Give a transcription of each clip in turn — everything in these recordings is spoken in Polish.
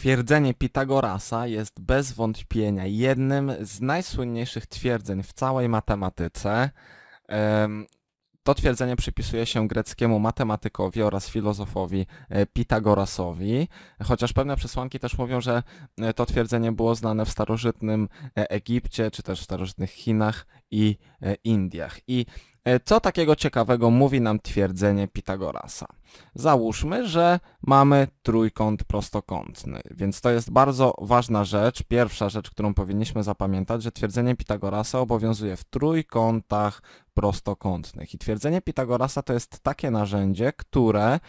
Twierdzenie Pitagorasa jest bez wątpienia jednym z najsłynniejszych twierdzeń w całej matematyce. To twierdzenie przypisuje się greckiemu matematykowi oraz filozofowi e, Pitagorasowi, chociaż pewne przesłanki też mówią, że e, to twierdzenie było znane w starożytnym e, Egipcie, czy też w starożytnych Chinach i Indiach. I E, co takiego ciekawego mówi nam twierdzenie Pitagorasa? Załóżmy, że mamy trójkąt prostokątny, więc to jest bardzo ważna rzecz, pierwsza rzecz, którą powinniśmy zapamiętać, że twierdzenie Pitagorasa obowiązuje w trójkątach prostokątnych. I twierdzenie Pitagorasa to jest takie narzędzie, które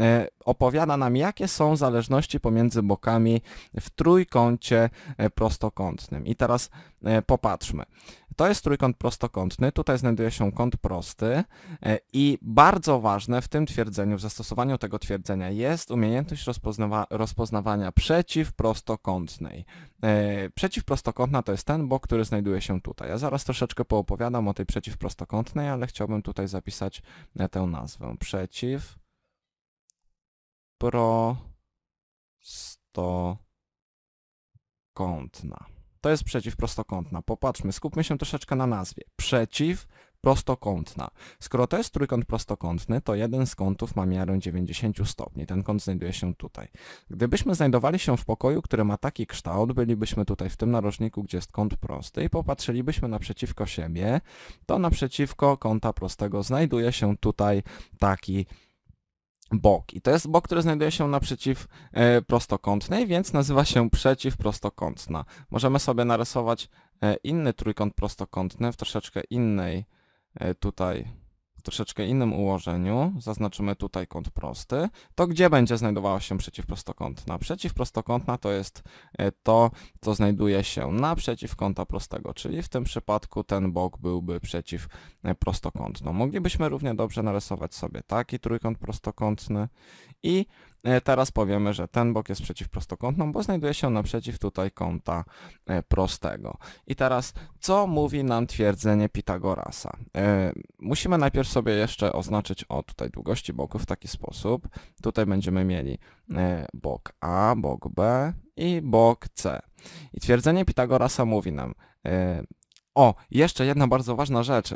e, opowiada nam, jakie są zależności pomiędzy bokami w trójkącie e, prostokątnym. I teraz popatrzmy. To jest trójkąt prostokątny, tutaj znajduje się kąt prosty e, i bardzo ważne w tym twierdzeniu, w zastosowaniu tego twierdzenia jest umiejętność rozpoznawa rozpoznawania przeciwprostokątnej. E, przeciwprostokątna to jest ten bok, który znajduje się tutaj. Ja zaraz troszeczkę poopowiadam o tej przeciwprostokątnej, ale chciałbym tutaj zapisać e, tę nazwę. Przeciw prostokątna to jest przeciw prostokątna. Popatrzmy, skupmy się troszeczkę na nazwie. Przeciw prostokątna. Skoro to jest trójkąt prostokątny, to jeden z kątów ma miarę 90 stopni. Ten kąt znajduje się tutaj. Gdybyśmy znajdowali się w pokoju, który ma taki kształt, bylibyśmy tutaj w tym narożniku, gdzie jest kąt prosty i popatrzylibyśmy naprzeciwko siebie, to naprzeciwko kąta prostego znajduje się tutaj taki bok. I to jest bok, który znajduje się naprzeciw e, prostokątnej, więc nazywa się przeciwprostokątna. Możemy sobie narysować e, inny trójkąt prostokątny w troszeczkę innej e, tutaj troszeczkę innym ułożeniu, zaznaczymy tutaj kąt prosty, to gdzie będzie znajdowała się przeciwprostokątna? Przeciwprostokątna to jest e, to, co znajduje się naprzeciw kąta prostego, czyli w tym przypadku ten bok byłby przeciwprostokątną. Moglibyśmy równie dobrze narysować sobie taki trójkąt prostokątny i E, teraz powiemy, że ten bok jest przeciwprostokątną, bo znajduje się on naprzeciw tutaj kąta e, prostego. I teraz, co mówi nam twierdzenie Pitagorasa? E, musimy najpierw sobie jeszcze oznaczyć o tutaj długości boku w taki sposób. Tutaj będziemy mieli bok A, bok B i bok C. I twierdzenie Pitagorasa mówi nam, o, jeszcze jedna bardzo ważna rzecz,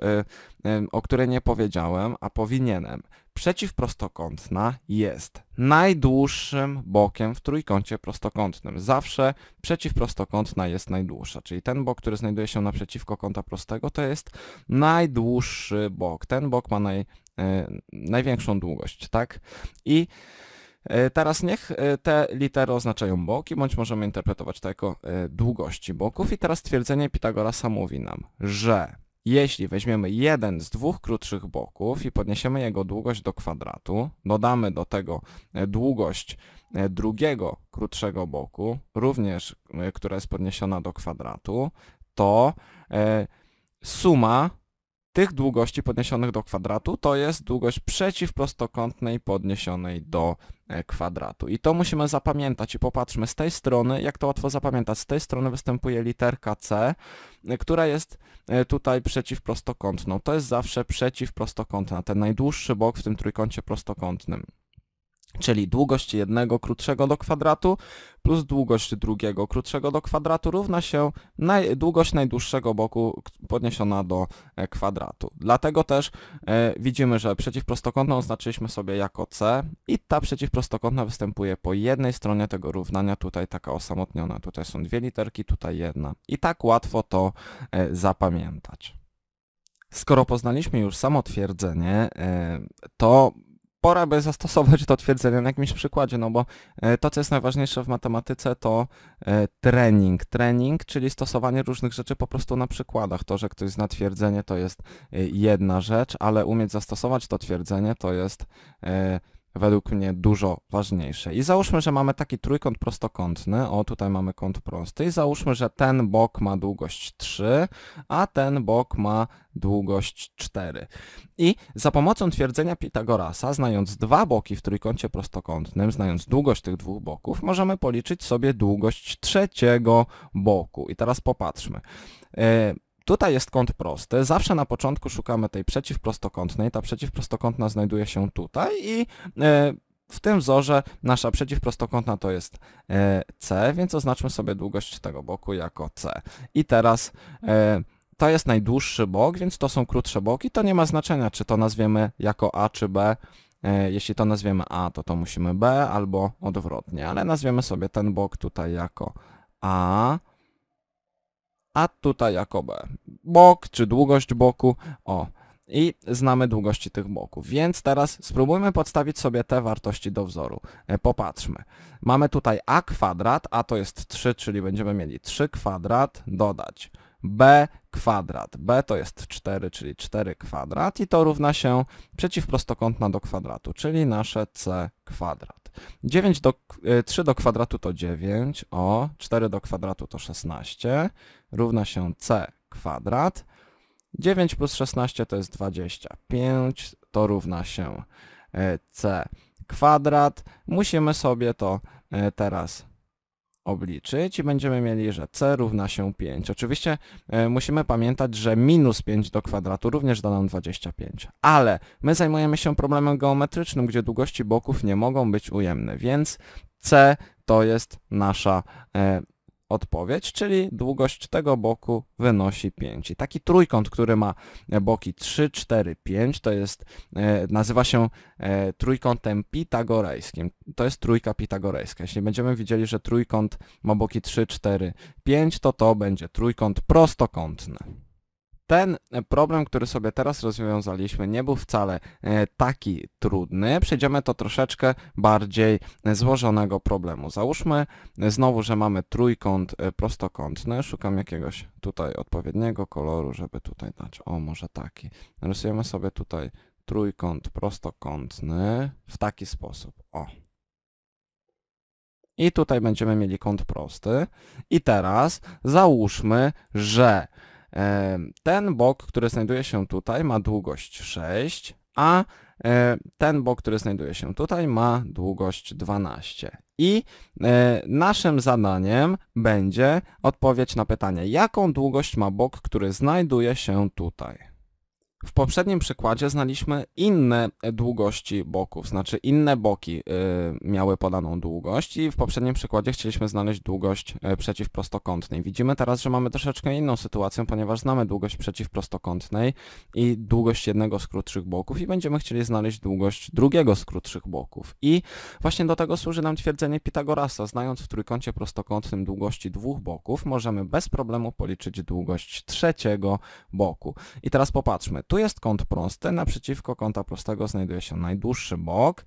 o której nie powiedziałem, a powinienem przeciwprostokątna jest najdłuższym bokiem w trójkącie prostokątnym. Zawsze przeciwprostokątna jest najdłuższa, czyli ten bok, który znajduje się naprzeciwko kąta prostego, to jest najdłuższy bok. Ten bok ma naj, e, największą długość, tak? I e, Teraz niech e, te litery oznaczają boki, bądź możemy interpretować to jako długości boków. I teraz twierdzenie Pitagorasa mówi nam, że jeśli weźmiemy jeden z dwóch krótszych boków i podniesiemy jego długość do kwadratu, dodamy do tego e, długość e, drugiego krótszego boku, również e, która jest podniesiona do kwadratu, to suma tych długości podniesionych do kwadratu to jest długość przeciwprostokątnej podniesionej do E, kwadratu. I to musimy zapamiętać i popatrzmy z tej strony, jak to łatwo zapamiętać, z tej strony występuje literka C, e, która jest e, tutaj przeciwprostokątną. To jest zawsze przeciwprostokątna, ten najdłuższy bok w tym trójkącie prostokątnym czyli długość jednego krótszego do kwadratu plus długość drugiego krótszego do kwadratu równa się naj, długość najdłuższego boku podniesiona do e, kwadratu. Dlatego też e, widzimy, że przeciwprostokątną oznaczyliśmy sobie jako C i ta przeciwprostokątna występuje po jednej stronie tego równania, tutaj taka osamotniona, tutaj są dwie literki, tutaj jedna. I tak łatwo to e, zapamiętać. Skoro poznaliśmy już samo twierdzenie, e, to pora by zastosować to twierdzenie na jakimś przykładzie, no bo e, to, co jest najważniejsze w matematyce, to e, trening. Trening, czyli stosowanie różnych rzeczy po prostu na przykładach. To, że ktoś zna twierdzenie, to jest e, jedna rzecz, ale umieć zastosować to twierdzenie, to jest według mnie dużo ważniejsze. I załóżmy, że mamy taki trójkąt prostokątny, o tutaj mamy kąt prosty i załóżmy, że ten bok ma długość 3, a ten bok ma długość 4. I za pomocą twierdzenia Pitagorasa, znając dwa boki w trójkącie prostokątnym, znając długość tych dwóch boków, możemy policzyć sobie długość trzeciego boku. I teraz popatrzmy. E, Tutaj jest kąt prosty. Zawsze na początku szukamy tej przeciwprostokątnej. Ta przeciwprostokątna znajduje się tutaj i e, w tym wzorze nasza przeciwprostokątna to jest e, C, więc oznaczmy sobie długość tego boku jako C. I teraz e, to jest najdłuższy bok, więc to są krótsze boki. To nie ma znaczenia, czy to nazwiemy jako A czy B. Jeśli to nazwiemy A, to to musimy B albo odwrotnie, ale nazwiemy sobie ten bok tutaj jako A a tutaj jako Bok czy długość boku, o. I znamy długości tych boków. Więc teraz spróbujmy podstawić sobie te wartości do wzoru. E, popatrzmy. Mamy tutaj a kwadrat, a to jest 3, czyli będziemy mieli 3 kwadrat dodać b kwadrat. b to jest 4, czyli 4 kwadrat i to równa się przeciwprostokątna do kwadratu, czyli nasze c kwadrat. 9 do, 3 y, do kwadratu to 9, o, 4 do kwadratu to 16, równa się c kwadrat. 9 plus 16 to jest 25, to równa się y, c kwadrat. Musimy sobie to y, teraz obliczyć i będziemy mieli, że c równa się 5. Oczywiście e, musimy pamiętać, że minus 5 do kwadratu również da nam 25, ale my zajmujemy się problemem geometrycznym, gdzie długości boków nie mogą być ujemne, więc c to jest nasza e, odpowiedź, czyli długość tego boku wynosi 5. I taki trójkąt, który ma e, boki 3, 4, 5, to jest, e, nazywa się e, trójkątem pitagorejskim. To jest trójka pitagorejska. Jeśli będziemy widzieli, że trójkąt ma boki 3, 4, 5, to to będzie trójkąt prostokątny ten e, problem, który sobie teraz rozwiązaliśmy, nie był wcale e, taki trudny. Przejdziemy do troszeczkę bardziej e, złożonego problemu. Załóżmy znowu, że mamy trójkąt prostokątny. Szukam jakiegoś tutaj odpowiedniego koloru, żeby tutaj dać. O, może taki. Rysujemy sobie tutaj trójkąt prostokątny w taki sposób. O. I tutaj będziemy mieli kąt prosty. I teraz załóżmy, że ten bok, który znajduje się tutaj ma długość 6, a ten bok, który znajduje się tutaj ma długość 12. I naszym zadaniem będzie odpowiedź na pytanie, jaką długość ma bok, który znajduje się tutaj. W poprzednim przykładzie znaliśmy inne długości boków, znaczy inne boki y, miały podaną długość i w poprzednim przykładzie chcieliśmy znaleźć długość y, przeciwprostokątnej. Widzimy teraz, że mamy troszeczkę inną sytuację, ponieważ znamy długość przeciwprostokątnej i długość jednego z krótszych boków i będziemy chcieli znaleźć długość drugiego z krótszych boków. I właśnie do tego służy nam twierdzenie Pitagorasa. Znając w trójkącie prostokątnym długości dwóch boków, możemy bez problemu policzyć długość trzeciego boku. I teraz popatrzmy. Tu jest kąt prosty, naprzeciwko kąta prostego znajduje się najdłuższy bok,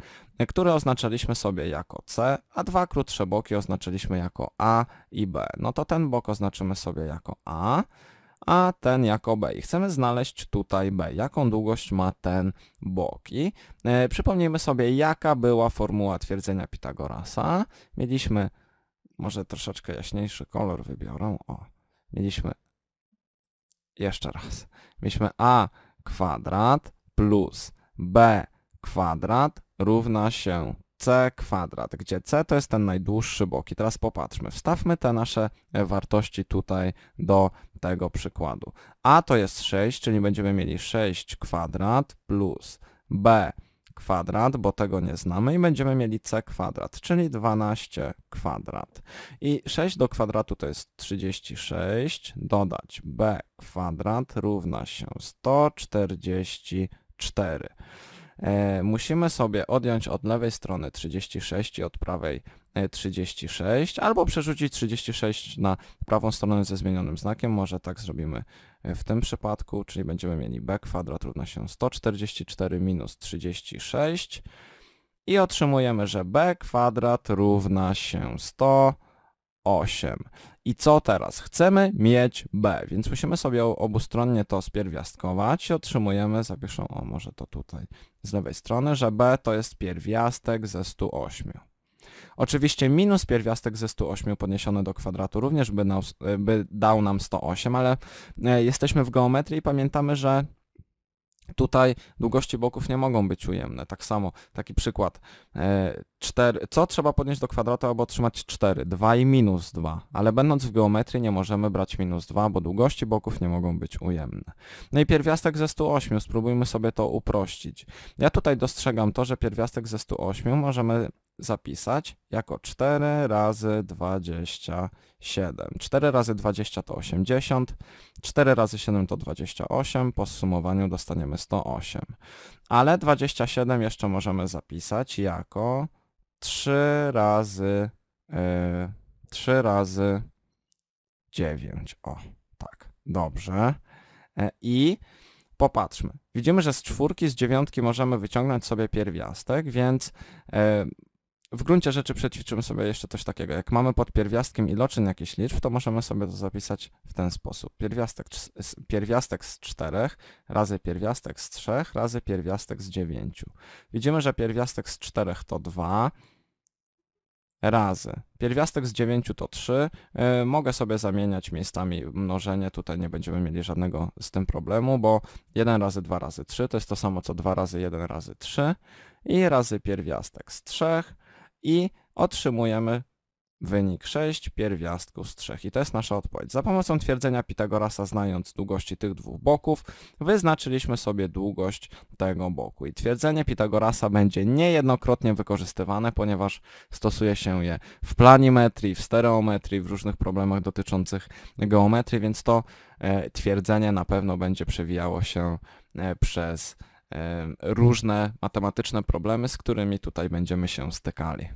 który oznaczyliśmy sobie jako C, a dwa krótsze boki oznaczyliśmy jako A i B. No to ten bok oznaczymy sobie jako A, a ten jako B. I chcemy znaleźć tutaj B, jaką długość ma ten bok. I e, przypomnijmy sobie, jaka była formuła twierdzenia Pitagorasa. Mieliśmy, może troszeczkę jaśniejszy kolor wybiorę, o, mieliśmy jeszcze raz. Mieliśmy A kwadrat plus b kwadrat równa się c kwadrat, gdzie c to jest ten najdłuższy bok. I teraz popatrzmy, wstawmy te nasze e, wartości tutaj do tego przykładu. a to jest 6, czyli będziemy mieli 6 kwadrat plus b kwadrat kwadrat, bo tego nie znamy i będziemy mieli c kwadrat, czyli 12 kwadrat. I 6 do kwadratu to jest 36, dodać b kwadrat równa się 144. E, musimy sobie odjąć od lewej strony 36 i od prawej 36, e, albo przerzucić 36 na prawą stronę ze zmienionym znakiem. Może tak zrobimy e, w tym przypadku, czyli będziemy mieli b kwadrat równa się 144 minus 36 i otrzymujemy, że b kwadrat równa się 108. I co teraz? Chcemy mieć b, więc musimy sobie obustronnie to spierwiastkować i otrzymujemy, zapiszę, o może to tutaj z lewej strony, że b to jest pierwiastek ze 108. Oczywiście minus pierwiastek ze 108 podniesiony do kwadratu również by, by dał nam 108, ale e, jesteśmy w geometrii i pamiętamy, że Tutaj długości boków nie mogą być ujemne. Tak samo, taki przykład. 4, e, co trzeba podnieść do kwadratu, aby otrzymać 4? 2 i minus 2. Ale będąc w geometrii nie możemy brać minus 2, bo długości boków nie mogą być ujemne. No i pierwiastek ze 108, spróbujmy sobie to uprościć. Ja tutaj dostrzegam to, że pierwiastek ze 108 możemy zapisać jako 4 razy 27. 4 razy 20 to 80, 4 razy 7 to 28, po zsumowaniu dostaniemy 108. Ale 27 jeszcze możemy zapisać jako 3 razy, yy, e, 3 razy 9. O, tak, dobrze. E, I popatrzmy. Widzimy, że z czwórki, z dziewiątki możemy wyciągnąć sobie pierwiastek, więc e, w gruncie rzeczy przećwiczymy sobie jeszcze coś takiego. Jak mamy pod pierwiastkiem iloczyn jakichś liczb, to możemy sobie to zapisać w ten sposób. Pierwiastek, pierwiastek z 4 razy pierwiastek z 3 razy pierwiastek z 9. Widzimy, że pierwiastek z 4 to 2 razy. Pierwiastek z 9 to 3. Y, mogę sobie zamieniać miejscami mnożenie. Tutaj nie będziemy mieli żadnego z tym problemu, bo 1 razy 2 razy 3 to jest to samo co 2 razy 1 razy 3 i razy pierwiastek z 3 i otrzymujemy wynik 6 pierwiastków z 3 i to jest nasza odpowiedź. Za pomocą twierdzenia Pitagorasa znając długości tych dwóch boków wyznaczyliśmy sobie długość tego boku i twierdzenie Pitagorasa będzie niejednokrotnie wykorzystywane, ponieważ stosuje się je w planimetrii, w stereometrii, w różnych problemach dotyczących geometrii, więc to e, twierdzenie na pewno będzie przewijało się e, przez różne matematyczne problemy, z którymi tutaj będziemy się stykali.